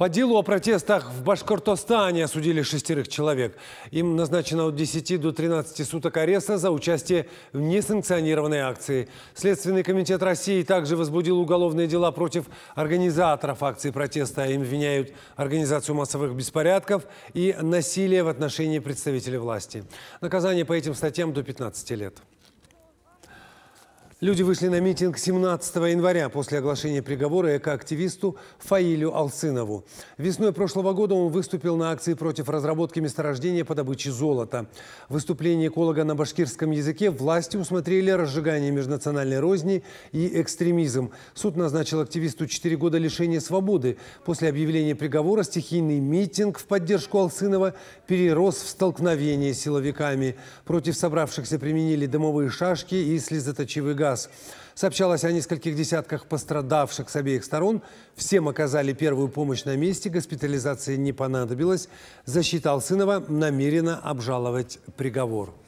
По делу о протестах в Башкортостане осудили шестерых человек. Им назначено от 10 до 13 суток ареста за участие в несанкционированной акции. Следственный комитет России также возбудил уголовные дела против организаторов акции протеста. Им вменяют организацию массовых беспорядков и насилие в отношении представителей власти. Наказание по этим статьям до 15 лет. Люди вышли на митинг 17 января после оглашения приговора экоактивисту Фаилю Алсынову. Весной прошлого года он выступил на акции против разработки месторождения по добыче золота. Выступление эколога на башкирском языке власти усмотрели разжигание межнациональной розни и экстремизм. Суд назначил активисту 4 года лишения свободы. После объявления приговора стихийный митинг в поддержку Алсынова перерос в столкновение с силовиками. Против собравшихся применили дымовые шашки и слезоточивый газ раз. Сообщалось о нескольких десятках пострадавших с обеих сторон. Всем оказали первую помощь на месте, госпитализации не понадобилось. Засчитал Сынова намеренно обжаловать приговор.